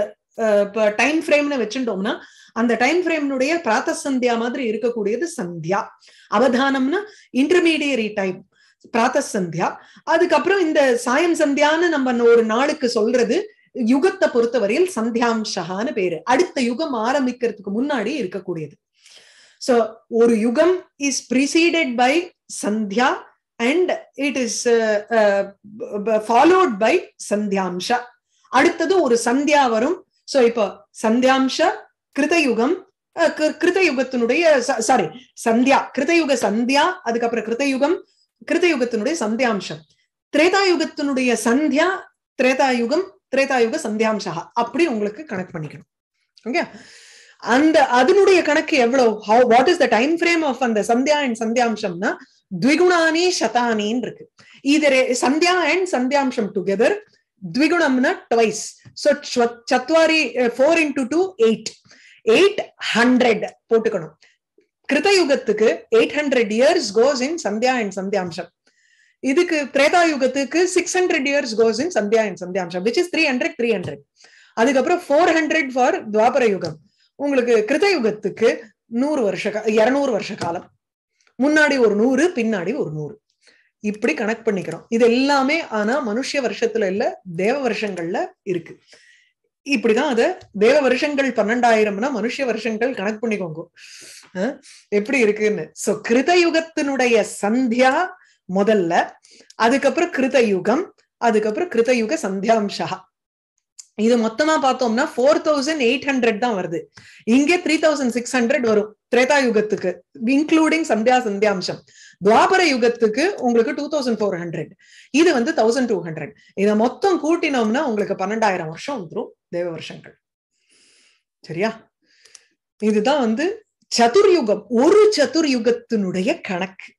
டைம் ஃப்ரேம்னு வச்சுட்டோம்னா அந்த டைம் ஃப்ரேம்னுடைய பிராத்த சந்தியா மாதிரி இருக்கக்கூடியது சந்தியா அவதானம்னா இன்டர்மீடியரி டைம் பிராத்த சந்தியா அதுக்கப்புறம் இந்த சாயம் சந்தியான்னு நம்ம ஒரு நாளுக்கு சொல்றது யுகத்தை பொறுத்தவரையில் சந்தியாம்சகான்னு பேரு அடுத்த யுகம் ஆரம்பிக்கிறதுக்கு முன்னாடி இருக்கக்கூடியது சோ ஒரு யுகம் இஸ் ப்ரிசீடட் பை சந்தியா and it is followed by சந்தியாம்ஷா அடுத்தது ஒரு சந்தியா வரும் சோ இப்போ சந்தியாம்ஷ கிருதயுகம் கிருதயுகத்தினுடைய சாரி சந்தியா கிருதயுக சந்தியா அதுக்கப்புறம் கிருதயுகம் கிருதயுகத்தினுடைய சந்தியாம்சம் திரேதாயுகத்தினுடைய சந்தியா திரேதாயுகம் திரேதாயுக சந்தியாம்சா அப்படி உங்களுக்கு கணக்கு பண்ணிக்கணும் ஓகே அந்த அதனுடைய கணக்கு எவ்வளவு how what is the time frame of அந்த சந்தியா அண்ட் சந்தியாம்சம்னா த்விகுணானி சதானின்னு இருக்கு இது சந்தியா அண்ட் சந்தியாம்சம் டுகெதர் த்விகுணம்னா டுவைஸ் ஸோ சத்வாரி four into two eight eight hundred போட்டுக்கணும் கிருதயுகத்துக்கு eight hundred years goes in சந்தியா அண்ட் சந்தியாம்சம் இதுக்கு திரேதா யுகத்துக்கு six hundred years goes in சந்தியா இன் சந்தியாம்சம் which is three hundred three hundred அதுக்கப்புறம் ஃபோர் ஹண்ட்ரட் ஃபார் துவாபர யுகம் உங்களுக்கு கிருத யுகத்துக்கு நூறு வருஷ இருநூறு வருஷ காலம் முன்னாடி ஒரு நூறு பின்னாடி ஒரு நூறு இப்படி கனெக்ட் பண்ணிக்கிறோம் இது எல்லாமே ஆனா மனுஷ வருஷத்துல இல்ல தேவ வருஷங்கள்ல இருக்கு இப்படிதான் அத தேவ வருஷங்கள் பன்னெண்டாயிரம்னா மனுஷ வருஷங்கள் கணக்கு பண்ணிக்கோங்க எப்படி இருக்குன்னு சோ கிருத யுகத்தினுடைய சந்தியா முதல்ல அதுக்கப்புறம் கிருத யுகம் அதுக்கப்புறம் கிருத யுக சந்தியாம்சா இது மொத்தமா பார்த்தோம்னா ஃபோர் தௌசண்ட் எயிட் ஹண்ட்ரட் தான் வருது இங்கே த்ரீ தௌசண்ட் சிக்ஸ் ஹண்ட்ரட் வரும் திரேதா யுகத்துக்கு இன்க்ளூடிங் சந்தியா சந்தியாம்சம் துவாபர யுகத்துக்கு உங்களுக்கு டூ தௌசண்ட் ஃபோர் ஹண்ட்ரட் இது வந்து தௌசண்ட் டூ ஹண்ட்ரட் இதை மொத்தம் கூட்டினோம்னா உங்களுக்கு பன்னெண்டாயிரம் வருஷம் வந்துடும் தேவ வருஷங்கள் சரியா இதுதான் வந்து சதுர்யுகம் ஒரு சதுர்யுகத்தினுடைய கணக்கு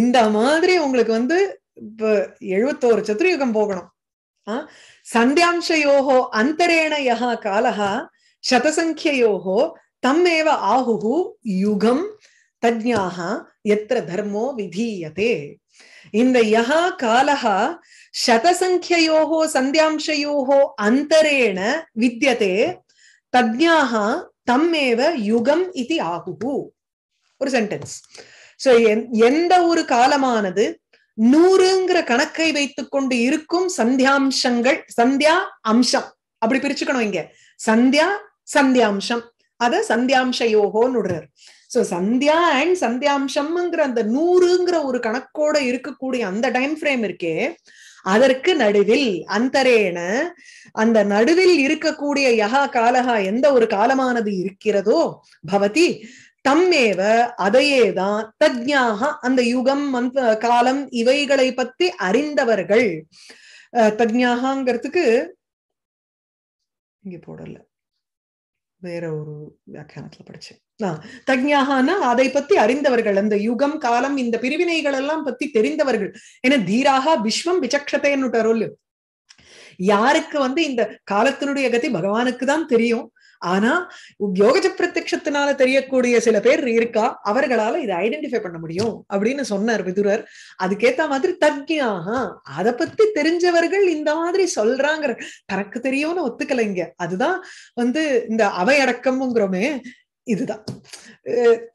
இந்த மாதிரி உங்களுக்கு வந்து இப்ப எழுபத்தோரு சத்துரயுகம் போகணும் சந்தியாம்ச யோகோ அந்தரேண யகா காலஹா சதசங்கியோகோ தம்மேவ ஆகுஹு யுகம் தஜ்ஞாக எத்திர தர்மோ விதீயதே இந்த யகா காலஹா சதசங்கியோகோ சந்தியாம்சயோகோ அந்தரேண வித்தியதே தஜ்ஞாக தம்மேவ யுகம் இது ஆகுஹு ஒரு சென்டென்ஸ் சோ எந்த ஒரு காலமானது நூறுங்கிற கணக்கை வைத்துக் கொண்டு இருக்கும் சந்தியாம்சங்கள் சந்தியா அம்சம் அப்படி பிரிச்சுக்கணும் இங்க சந்தியா சந்தியாம்சம் அத சந்தியாம்ச யோகோன்னு விடுறாரு சோ சந்தியா அண்ட் சந்தியாம்சம்ங்கிற அந்த நூறுங்கிற ஒரு கணக்கோட இருக்கக்கூடிய அந்த டைம் ஃப்ரேம் இருக்கே அதற்கு நடுவில் அந்தரேன அந்த நடுவில் இருக்கக்கூடிய யகா காலகா எந்த ஒரு காலமானது இருக்கிறதோ பவதி தம்மேவ அதையேதான் தஜ்ஞாக அந்த யுகம் மந்த காலம் இவைகளை பத்தி அறிந்தவர்கள் தஜ்ஞாகங்கிறதுக்கு இங்க போடல வேற ஒரு வியாக்கியானத்துல படிச்சேன் தஜ்ஞாகனா அதை பத்தி அறிந்தவர்கள் அந்த யுகம் காலம் இந்த பிரிவினைகள் எல்லாம் பத்தி தெரிந்தவர்கள் ஏன்னா தீராக விஸ்வம் விசக்ஷத்தைன்னு யாருக்கு வந்து இந்த காலத்தினுடைய கதி பகவானுக்கு தான் தெரியும் ஆனா யோகஜ பிரத்யத்தினால தெரியக்கூடிய சில பேர் இருக்கா அவர்களால இதை ஐடென்டிஃபை பண்ண முடியும் அப்படின்னு சொன்னார் விதுரர் அதுக்கேத்த மாதிரி தக்கியாக அதை பத்தி தெரிஞ்சவர்கள் இந்த மாதிரி சொல்றாங்கிற தனக்கு தெரியும்னு இங்க அதுதான் வந்து இந்த அவையடக்கம்ங்கிறோமே இதுதான்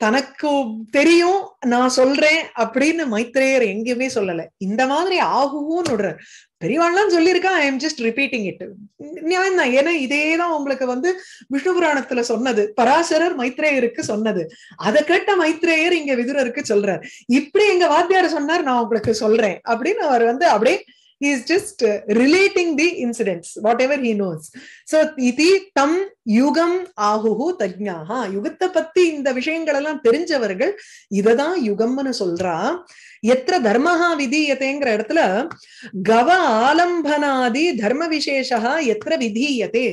தனக்கு தெரியும் நான் சொல்றேன் அப்படின்னு மைத்திரேயர் எங்கேயுமே சொல்லலை இந்த மாதிரி ஆகுவோன்னு விடுறார் பெரியவாள்லாம் சொல்லியிருக்கான் I am just repeating it நியாயம் தான் ஏன்னா இதே தான் உங்களுக்கு வந்து விஷ்ணு புராணத்துல சொன்னது பராசரர் மைத்ரேயருக்கு சொன்னது அதை கேட்ட மைத்ரேயர் இங்க விதுரருக்கு சொல்றார் இப்படி எங்க வாத்தியார் சொன்னார் நான் உங்களுக்கு சொல்றேன் அப்படின்னு அவர் வந்து அப்படியே is just relating the relating whatever whatever knows knows. So, iti யுகம் ஆகுஹு தஜ்ஞாகா யுகத்தை பத்தி இந்த விஷயங்கள் எல்லாம் தெரிஞ்சவர்கள் இததான் யுகம்னு சொல்றா எத்திர தர்மஹா விதீயத்தைங்கிற இடத்துல கவ ஆலம்பனாதி தர்ம விசேஷா எத்திர விதீயத்தே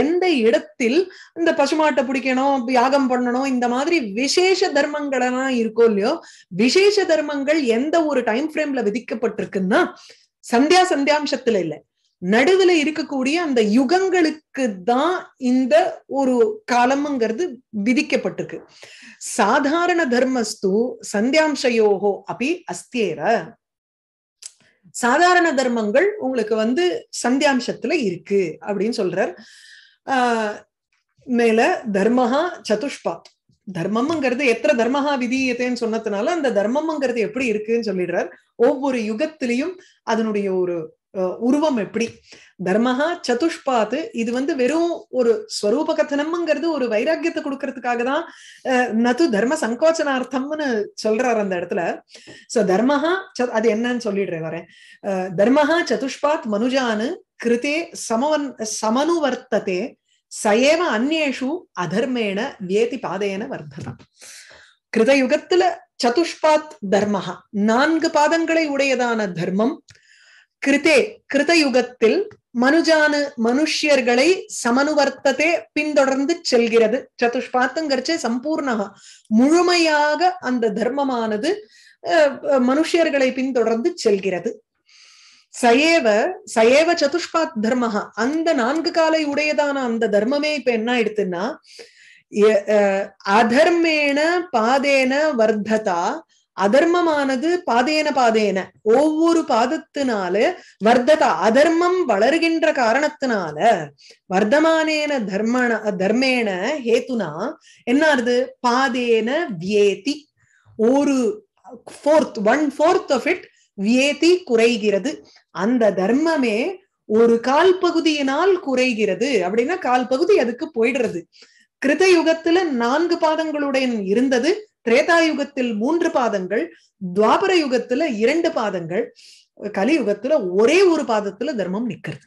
எந்த இடத்தில் இந்த பசுமாட்டை பிடிக்கணும் யாகம் பண்ணணும் இந்த மாதிரி விசேஷ தர்மங்கள் எல்லாம் இருக்கோ இல்லையோ விசேஷ தர்மங்கள் எந்த ஒரு டைம் ஃப்ரேம்ல விதிக்கப்பட்டிருக்குன்னா சந்தியா சந்தியாம்சத்துல இல்ல நடுவுல இருக்கக்கூடிய அந்த யுகங்களுக்கு தான் இந்த ஒரு காலம்ங்கிறது விதிக்கப்பட்டிருக்கு சாதாரண தர்மஸ்து சந்தியாம்சயோகோ அப்படி அஸ்தேர சாதாரண தர்மங்கள் உங்களுக்கு வந்து சந்தியாம்சத்துல இருக்கு அப்படின்னு சொல்றார் ஆஹ் மேல தர்மஹா சதுஷ்பாத் தர்மம்ங்கிறது எத்தனை தர்மஹா விதியத்தைன்னு சொன்னதுனால அந்த தர்மம்ங்கிறது எப்படி இருக்குன்னு சொல்லிடுறார் ஒவ்வொரு யுகத்திலையும் அதனுடைய ஒரு உருவம் எப்படி தர்மஹா சதுஷ்பாத்து இது வந்து வெறும் ஒரு ஸ்வரூப கதனம்ங்கிறது ஒரு வைராக்கியத்தை கொடுக்கறதுக்காக தான் நது தர்ம சங்கோச்சனார்த்தம்னு சொல்றாரு அந்த இடத்துல சோ தர்மஹா அது என்னன்னு சொல்லிடுறேன் வரேன் தர்மஹா சதுஷ்பாத் மனுஜானு கிருதே சமவன் சமனுவர்த்ததே சயேவ அந்நேஷு அதர்மேண வேதி பாதையன கிருத கிருதயுகத்துல சதுஷ்பாத் தர்மஹா நான்கு பாதங்களை உடையதான தர்மம் கிருதே கிருதயுகத்தில் மனுஜானு மனுஷியர்களை சமனுவர்த்ததே பின்தொடர்ந்து செல்கிறது சதுஷ்பாத்துங்கிறச்சே சம்பூர்ணா முழுமையாக அந்த தர்மமானது மனுஷியர்களை பின்தொடர்ந்து செல்கிறது சயேவ சயேவ சதுஷ்பாத் தர்மஹா அந்த நான்கு காலை உடையதான அந்த தர்மமே இப்ப என்ன ஆயிடுத்துன்னா அதர்மேன பாதேன வர்த்ததா அதர்மமானது பாதேன பாதேன ஒவ்வொரு பாதத்தினால வர்த்ததா அதர்மம் வளர்கின்ற காரணத்தினால வர்த்தமானேன தர்மண தர்மேன ஹேத்துனா என்னது பாதேன வியேதி ஒரு fourth one fourth of it வியதி குறைகிறது அந்த தர்மமே ஒரு கால் பகுதியினால் குறைகிறது அப்படின்னா கால் பகுதி அதுக்கு போயிடுறது கிருத யுகத்துல நான்கு பாதங்களுடன் இருந்தது திரேதா யுகத்தில் மூன்று பாதங்கள் துவாபர யுகத்துல இரண்டு பாதங்கள் கலியுகத்துல ஒரே ஒரு பாதத்துல தர்மம் நிக்கிறது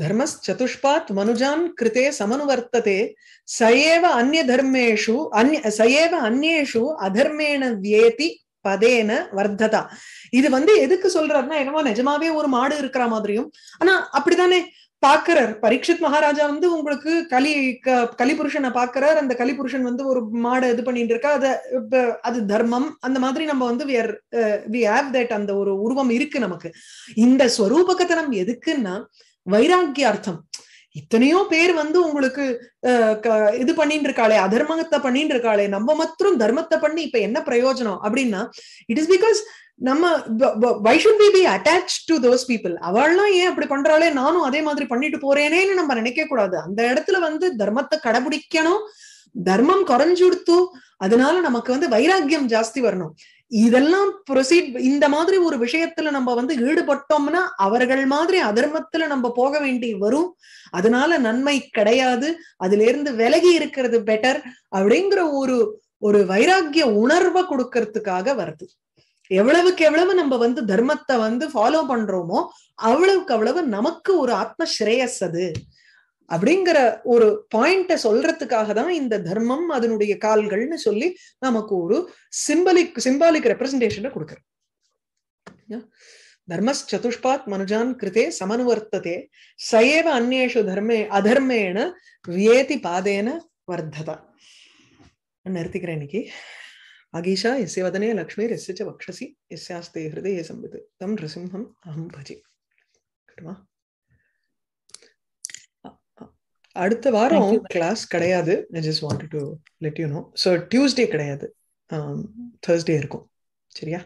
தர்மஸ் சதுஷ்பாத் மனுஜான் கிருதே சமனுவர்த்ததே சயேவ அந்நிய தர்மேஷு அந்ய சயேவ அந்நேஷு அதர்மேண வியேதி பதேன வர்த்ததா இது வந்து எதுக்கு சொல்றாருன்னா என்னமோ நிஜமாவே ஒரு மாடு இருக்கிற மாதிரியும் ஆனா அப்படித்தானே பாக்குறார் பரீட்சித் மகாராஜா வந்து உங்களுக்கு கலி கலிபுருஷனை பாக்குறார் அந்த கலிபுருஷன் வந்து ஒரு மாடை இது பண்ணிட்டு இருக்கா அதை அது தர்மம் அந்த மாதிரி நம்ம வந்து we are we have that அந்த ஒரு உருவம் இருக்கு நமக்கு இந்த ஸ்வரூபகத்தனம் எதுக்குன்னா வைராக்கியார்த்தம் இத்தனையோ பேர் வந்து உங்களுக்கு இது பண்ணிட்டு இருக்காளே அதர்மத்தை பண்ணிட்டு இருக்காளே நம்ம மற்றும் தர்மத்தை பண்ணி இப்ப என்ன பிரயோஜனம் அப்படின்னா இட் இஸ் பிகாஸ் நம்ம why should be be attach to those people அவள்லாம் ஏன் அப்படி பண்றாளே நானும் அதே மாதிரி பண்ணிட்டு போறேனேன்னு நம்ம நினைக்க கூடாது அந்த இடத்துல வந்து தர்மத்தை கடைபிடிக்கணும் தர்மம் குறைஞ்சுடுத்து அதனால நமக்கு வந்து வைராக்கியம் ஜாஸ்தி வரணும் இதெல்லாம் ப்ரொசீட் இந்த மாதிரி ஒரு விஷயத்துல நம்ம வந்து ஈடுபட்டோம்னா அவர்கள் மாதிரி அதர்மத்துல நம்ம போக வேண்டி வரும் அதனால நன்மை கிடையாது அதுல இருந்து விலகி இருக்கிறது பெட்டர் அப்படிங்கிற ஒரு ஒரு வைராக்கிய உணர்வை கொடுக்கறதுக்காக வருது எவ்வளவுக்கு எவ்வளவு நம்ம வந்து தர்மத்தை வந்து ஃபாலோ பண்றோமோ அவ்வளவுக்கு அவ்வளவு நமக்கு ஒரு ஆத்ம ஸ்ரேயஸ் அது அப்படிங்கிற ஒரு பாயிண்ட சொல்றதுக்காக தான் இந்த தர்மம் அதனுடைய கால்கள்னு சொல்லி நமக்கு ஒரு சிம்பலிக் சிம்பாலிக் ரெப்ரசன்டேஷனை கொடுக்குறோம் தர்மஸ் சதுஷ்பாத் மனுஜான் கிருதே சமனுவர்த்ததே சயேவ அந்நேஷு தர்மே அதர்மேன வியேதி பாதேன வர்த்ததா நிறுத்திக்கிறேன் இன்னைக்கு அகீஷா எஸ்ய வதனே லக்ஷ்மி எஸ்ய வக்ஷசி எஸ்யாஸ்தே ஹிருதே சம்பித்து தம் நிருசிம்ஹம் அஹம் பஜி அடுத்த வாரம் கிளாஸ் கிடையாது I just want to let you know so Tuesday கிடையாது தேர்ஸ்டே um, இருக்கும் சரியா